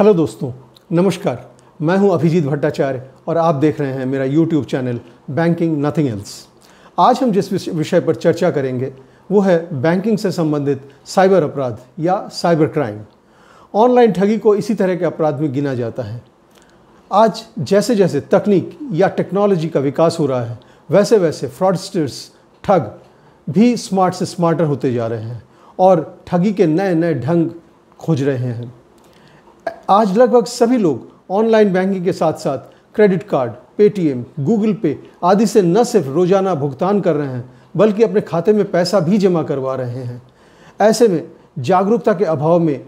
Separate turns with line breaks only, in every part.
hello दोस्तों नमस्कार मैं हूं अभिजीत भट्टाचार्य और आप देख रहे हैं मेरा YouTube channel banking nothing else आज हम जिस विषय पर चर्चा करेंगे वो है बैंकिंग से संबंधित साइबर अपराध या साइबर क्राइम ऑनलाइन ठगी को इसी तरह के अपराध में गिना जाता है आज जैसे जैसे तकनीक या टेक्नोलॉजी का विकास हो रहा है वैसे वैसे फ्रॉडस्टर्स ठग भी स्मार्ट से स्मार्टर होते जा रहे हैं और ठगी के नए नए ढंग खोज रहे हैं आज लगभग सभी लोग ऑनलाइन बैंकिंग के साथ साथ क्रेडिट कार्ड पेटीएम गूगल पे आदि से न सिर्फ रोजाना भुगतान कर रहे हैं बल्कि अपने खाते में पैसा भी जमा करवा रहे हैं ऐसे में जागरूकता के अभाव में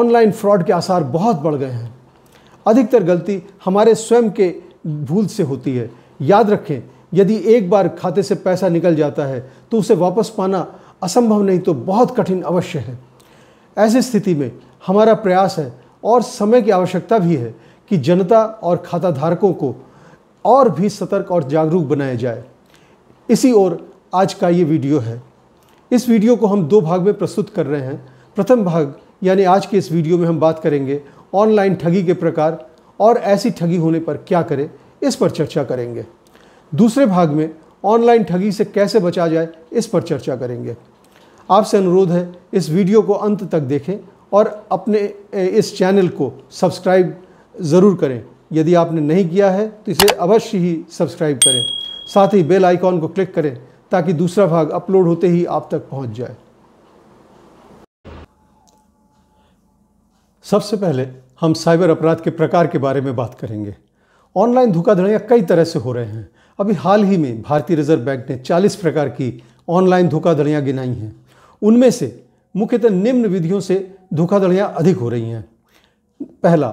ऑनलाइन फ्रॉड के आसार बहुत बढ़ गए हैं अधिकतर गलती हमारे स्वयं के भूल से होती है याद रखें यदि एक बार खाते से पैसा निकल जाता है तो उसे वापस पाना असंभव नहीं तो बहुत कठिन अवश्य है ऐसी स्थिति में हमारा प्रयास है और समय की आवश्यकता भी है कि जनता और खाता धारकों को और भी सतर्क और जागरूक बनाया जाए इसी ओर आज का ये वीडियो है इस वीडियो को हम दो भाग में प्रस्तुत कर रहे हैं प्रथम भाग यानी आज के इस वीडियो में हम बात करेंगे ऑनलाइन ठगी के प्रकार और ऐसी ठगी होने पर क्या करें इस पर चर्चा करेंगे दूसरे भाग में ऑनलाइन ठगी से कैसे बचा जाए इस पर चर्चा करेंगे आपसे अनुरोध है इस वीडियो को अंत तक देखें और अपने इस चैनल को सब्सक्राइब ज़रूर करें यदि आपने नहीं किया है तो इसे अवश्य ही सब्सक्राइब करें साथ ही बेल आइकॉन को क्लिक करें ताकि दूसरा भाग अपलोड होते ही आप तक पहुंच जाए सबसे पहले हम साइबर अपराध के प्रकार के बारे में बात करेंगे ऑनलाइन धोखाधड़ियाँ कई तरह से हो रहे हैं अभी हाल ही में भारतीय रिजर्व बैंक ने 40 प्रकार की ऑनलाइन धोखाधड़ियाँ गिनाई हैं उनमें से मुख्यतः निम्न विधियों से धोखाधड़ियाँ अधिक हो रही हैं पहला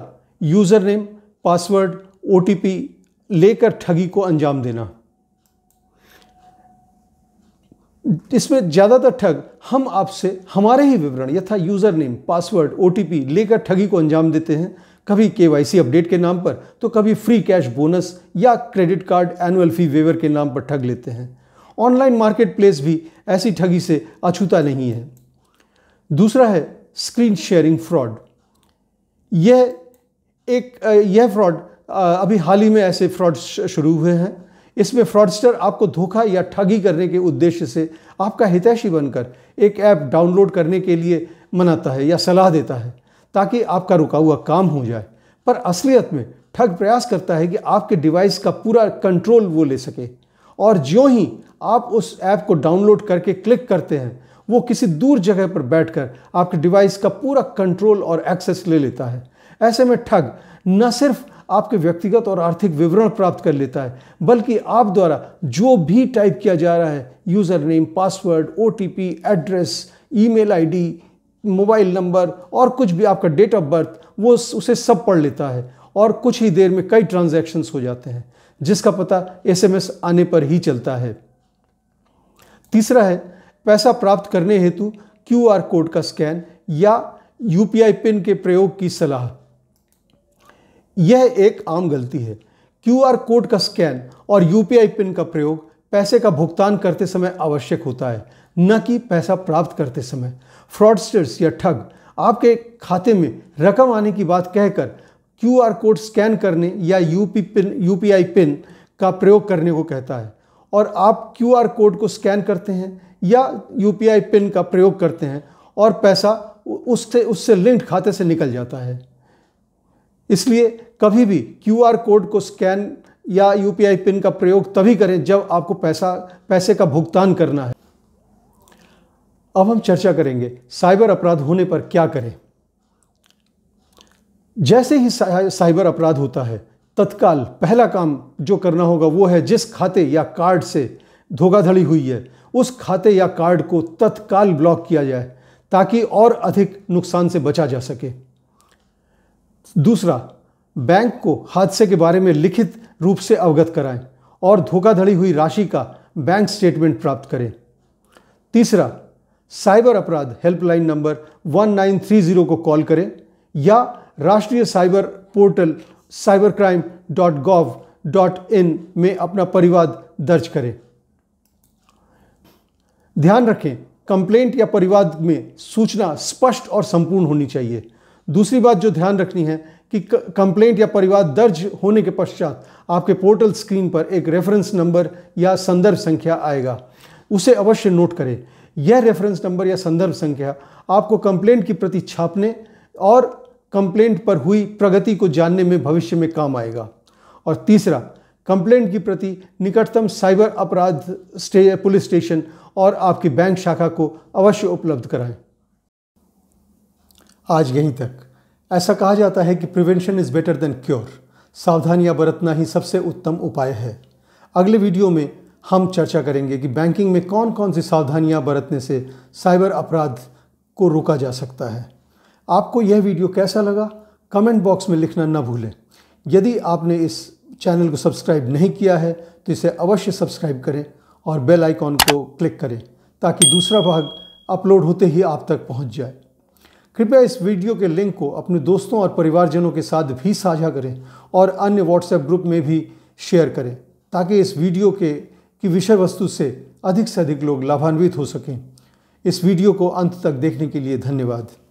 यूज़र नेम पासवर्ड ओ लेकर ठगी को अंजाम देना इसमें ज़्यादातर ठग हम आपसे हमारे ही विवरण यथा यूज़र नेम पासवर्ड ओ लेकर ठगी को अंजाम देते हैं कभी के अपडेट के नाम पर तो कभी फ्री कैश बोनस या credit card annual fee waiver के नाम पर ठग लेते हैं ऑनलाइन मार्केट प्लेस भी ऐसी ठगी से अछूता नहीं है दूसरा है स्क्रीन शेयरिंग फ्रॉड यह एक यह फ्रॉड अभी हाल ही में ऐसे फ्रॉड शुरू हुए हैं इसमें फ्रॉडस्टर आपको धोखा या ठगी करने के उद्देश्य से आपका हितैषी बनकर एक ऐप डाउनलोड करने के लिए मनाता है या सलाह देता है ताकि आपका रुका हुआ काम हो जाए पर असलियत में ठग प्रयास करता है कि आपके डिवाइस का पूरा कंट्रोल वो ले सके और ज्यों ही आप उस ऐप को डाउनलोड करके क्लिक करते हैं वो किसी दूर जगह पर बैठकर आपके डिवाइस का पूरा कंट्रोल और एक्सेस ले लेता है ऐसे में ठग न सिर्फ आपके व्यक्तिगत और आर्थिक विवरण प्राप्त कर लेता है बल्कि आप द्वारा जो भी टाइप किया जा रहा है यूज़र नेम पासवर्ड ओ address email ID mobile number और कुछ भी आपका डेट ऑफ बर्थ वो उसे सब पढ़ लेता है और कुछ ही देर में कई ट्रांजैक्शंस हो जाते हैं जिसका पता एसएमएस आने पर ही चलता है तीसरा है पैसा प्राप्त करने हेतु क्यूआर कोड का स्कैन या यूपीआई पिन के प्रयोग की सलाह यह एक आम गलती है क्यूआर कोड का स्कैन और यूपीआई पिन का प्रयोग पैसे का भुगतान करते समय आवश्यक होता है न कि पैसा प्राप्त करते समय फ्रॉडस्टर्स या ठग आपके खाते में रकम आने की बात कहकर क्यूआर कोड स्कैन करने या यूपी पिन यूपीआई पिन का प्रयोग करने को कहता है और आप क्यूआर कोड को स्कैन करते हैं या यूपीआई पिन का प्रयोग करते हैं और पैसा उससे उससे लिंक्ड खाते से निकल जाता है इसलिए कभी भी क्यूआर कोड को स्कैन या यूपीआई पिन का प्रयोग तभी करें जब आपको पैसा पैसे का भुगतान करना है अब हम चर्चा करेंगे साइबर अपराध होने पर क्या करें जैसे ही साइबर अपराध होता है तत्काल पहला काम जो करना होगा वो है जिस खाते या कार्ड से धोखाधड़ी हुई है उस खाते या कार्ड को तत्काल ब्लॉक किया जाए ताकि और अधिक नुकसान से बचा जा सके दूसरा बैंक को हादसे के बारे में लिखित रूप से अवगत कराएं और धोखाधड़ी हुई राशि का बैंक स्टेटमेंट प्राप्त करें तीसरा साइबर अपराध हेल्पलाइन नंबर 1930 को कॉल करें या राष्ट्रीय साइबर पोर्टल cybercrime.gov.in में अपना परिवाद दर्ज करें ध्यान रखें कंप्लेंट या परिवाद में सूचना स्पष्ट और संपूर्ण होनी चाहिए दूसरी बात जो ध्यान रखनी है कि कंप्लेंट या परिवाद दर्ज होने के पश्चात आपके पोर्टल स्क्रीन पर एक रेफरेंस नंबर या संदर्भ संख्या आएगा उसे अवश्य नोट करें यह रेफरेंस नंबर या संदर्भ संख्या आपको कंप्लेंट की प्रति छापने और कंप्लेंट पर हुई प्रगति को जानने में भविष्य में काम आएगा और तीसरा कंप्लेंट की प्रति निकटतम साइबर अपराध स्टे, पुलिस स्टेशन और आपकी बैंक शाखा को अवश्य उपलब्ध कराएं आज यहीं तक ऐसा कहा जाता है कि prevention is better than cure सावधानियां बरतना ही सबसे उत्तम उपाय है अगले वीडियो में हम चर्चा करेंगे कि बैंकिंग में कौन कौन सी सावधानियां बरतने से साइबर अपराध को रोका जा सकता है आपको यह वीडियो कैसा लगा कमेंट बॉक्स में लिखना ना भूलें यदि आपने इस चैनल को सब्सक्राइब नहीं किया है तो इसे अवश्य सब्सक्राइब करें और बेल आइकॉन को क्लिक करें ताकि दूसरा भाग अपलोड होते ही आप तक पहुंच जाए कृपया इस वीडियो के लिंक को अपने दोस्तों और परिवारजनों के साथ भी साझा करें और अन्य व्हाट्सएप ग्रुप में भी शेयर करें ताकि इस वीडियो के की विषय वस्तु से अधिक से अधिक लोग लाभान्वित हो सकें इस वीडियो को अंत तक देखने के लिए धन्यवाद